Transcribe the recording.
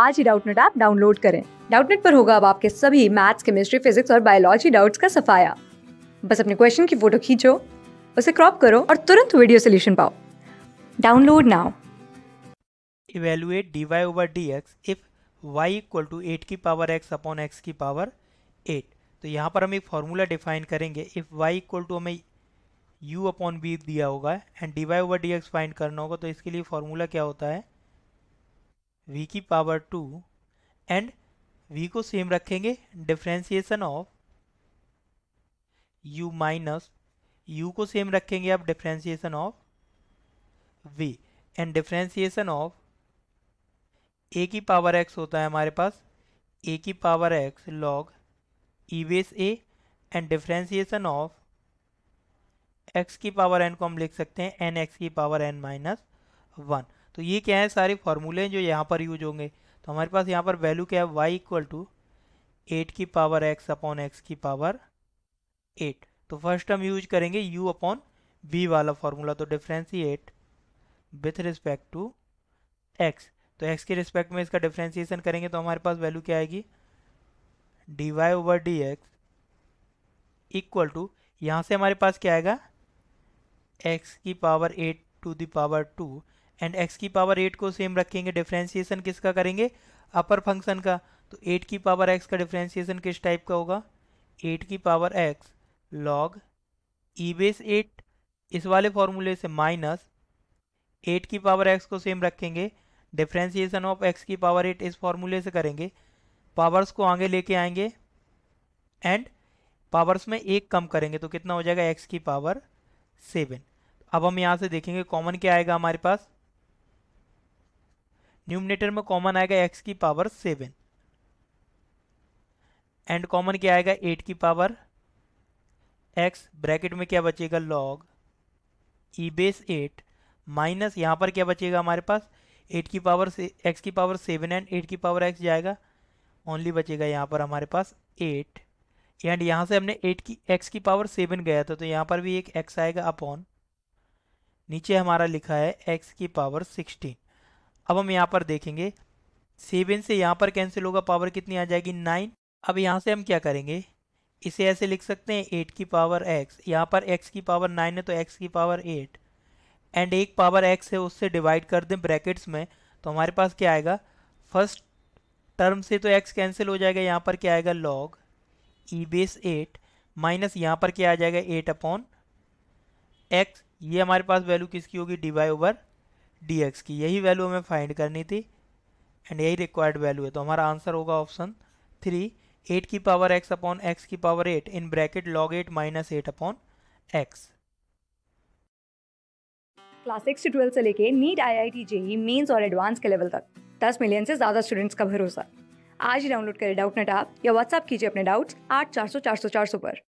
आज ही Doubtnut app download करें डाउटनेट पर होगा अब आपके सभी मैथ्स केमिस्ट्री फिजिक्स और बायोलॉजी डाउट्स का सफाया बस अपने क्वेश्चन की फोटो खींचो उसे क्रॉप करो और तुरंत वीडियो सोल्यूशन पाओ download now evaluate d y over d x if y equal to eight की पावर एक्स अपॉन एक्स की पावर एट तो यहाँ पर हम एक फार्मूला डिफाइन करेंगे इफ़ वाई इक्वल टू हमें यू अपॉन बी दिया होगा and d y over d x find करना होगा तो इसके लिए फार्मूला क्या होता है v की पावर टू एंड v को सेम रखेंगे differentiation of u minus u को सेम रखेंगे आप differentiation of v and differentiation of a की पावर x होता है हमारे पास a की power x log e base a and differentiation of x की पावर n को हम लिख सकते हैं एन एक्स की पावर n माइनस वन तो ये क्या है सारे फार्मूले जो यहाँ पर यूज होंगे तो हमारे पास यहाँ पर वैल्यू क्या है वाई इक्वल टू एट की पावर एक्स अपॉन एक्स की पावर एट तो फर्स्ट हम यूज करेंगे यू अपॉन बी वाला फार्मूला तो differentiate with respect to x तो एक्स के रिस्पेक्ट में इसका डिफ्रेंसिएशन करेंगे तो हमारे पास वैल्यू क्या आएगी d y over d x equal to यहाँ से हमारे पास क्या आएगा एक्स की power eight to the power two and x की पावर एट को सेम रखेंगे डिफ्रेंसीसन किसका करेंगे अपर फंक्शन का तो एट की पावर एक्स का डिफ्रेंसीसन किस टाइप का होगा एट की power x log e base eight इस वाले फॉर्मूले से माइनस एट की पावर एक्स को सेम रखेंगे डिफ्रेंसीसन ऑफ एक्स की पावर एट इस फॉर्मूले से करेंगे पावर्स को आगे लेके आएंगे एंड पावर्स में एक कम करेंगे तो कितना हो जाएगा एक्स की पावर सेवन अब हम यहाँ से देखेंगे कॉमन क्या आएगा हमारे पास न्यूमिनेटर में कॉमन आएगा एक्स की पावर सेवन एंड कॉमन क्या आएगा एट की पावर एक्स ब्रैकेट में क्या बचेगा log e base eight minus यहाँ पर क्या बचेगा हमारे पास एट की पावर से एक्स की पावर सेवन एंड एट की पावर एक्स जाएगा ओनली बचेगा यहाँ पर हमारे पास एट एंड यहाँ से हमने एट की एक्स की पावर सेवन गया था तो यहाँ पर भी एक एक्स आएगा अपॉन नीचे हमारा लिखा है एक्स की पावर सिक्सटीन अब हम यहाँ पर देखेंगे सेवन से यहाँ पर कैंसिल होगा पावर कितनी आ जाएगी नाइन अब यहाँ से हम क्या करेंगे इसे ऐसे लिख सकते हैं एट की पावर एक्स यहाँ पर एक्स की पावर नाइन है तो एक्स की पावर एट एंड एक पावर एक्स है उससे डिवाइड कर दें ब्रैकेट्स में तो हमारे पास क्या आएगा फर्स्ट टर्म से तो एक्स कैंसिल हो जाएगा यहाँ पर क्या आएगा log e base eight minus यहाँ पर क्या आ जाएगा एट अपॉन एक्स ये हमारे पास वैल्यू किसकी होगी डी ओवर डी एक्स की यही वैल्यू हमें फाइंड करनी थी एंड यही रिक्वायर्ड वैल्यू है तो हमारा आंसर होगा ऑप्शन थ्री एट की पावर एक्स अपॉन एक्स की power eight in bracket log eight minus eight upon x class six से ट्वेल्थ से लेके NEET I I T JEE mains और एडवांस के लेवल तक दस मिलियन से ज़्यादा स्टूडेंट्स का भरोसा आज ही डाउनलोड करें डाउट नेट आप या व्हाट्सअप कीजिए अपने डाउट्स आठ चार सौ चार सौ चार सौ पर